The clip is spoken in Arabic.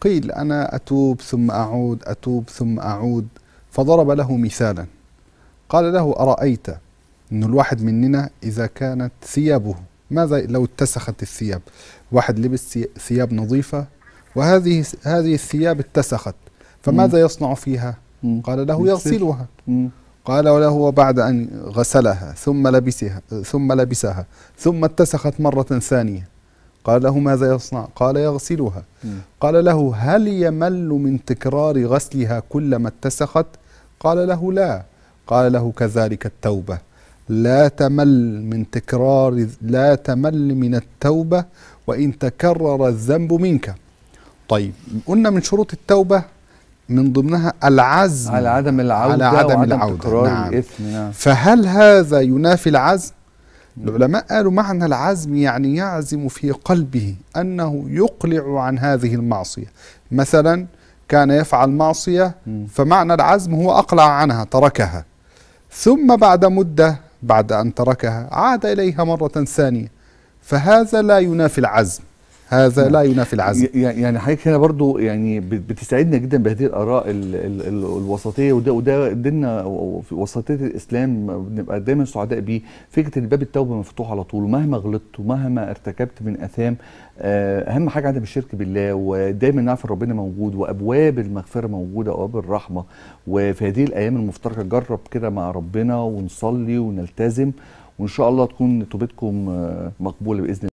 قيل أنا أتوب ثم أعود أتوب ثم أعود فضرب له مثالا قال له أرأيت أن الواحد مننا إذا كانت ثيابه ماذا لو اتسخت الثياب واحد لبس ثياب نظيفة وهذه هذه الثياب اتسخت فماذا يصنع فيها قال له يغسلها قال له وبعد أن غسلها ثم لبسها ثم لبسها ثم اتسخت مرة ثانية قال له ماذا يصنع قال يغسلها قال له هل يمل من تكرار غسلها كلما اتسخت قال له لا قال له كذلك التوبه لا تمل من تكرار لا تمل من التوبه وان تكرر الذنب منك طيب قلنا من شروط التوبه من ضمنها العزم على عدم العودة على عدم العودة تكرار نعم. الإثم نعم. فهل هذا ينافي العزم العلماء قالوا معنى العزم يعني يعزم في قلبه أنه يقلع عن هذه المعصية مثلا كان يفعل معصية فمعنى العزم هو أقلع عنها تركها ثم بعد مدة بعد أن تركها عاد إليها مرة ثانية فهذا لا ينافي العزم هذا نعم. لا ينافي العزم يعني حضرتك هنا برضو يعني بتسعدنا جدا بهذه الاراء الـ الـ الـ الوسطيه وده وده ديننا وسطيه الاسلام بنبقى دايما سعداء بيه فكره ان باب التوبه مفتوح على طول ومهما غلطت ومهما ارتكبت من اثام آه، اهم حاجه عندنا الشرك بالله ودايما نعرف ربنا موجود وابواب المغفره موجوده وابواب الرحمه وفي هذه الايام المفترقه جرب كده مع ربنا ونصلي ونلتزم وان شاء الله تكون توبتكم آه، مقبوله باذن الله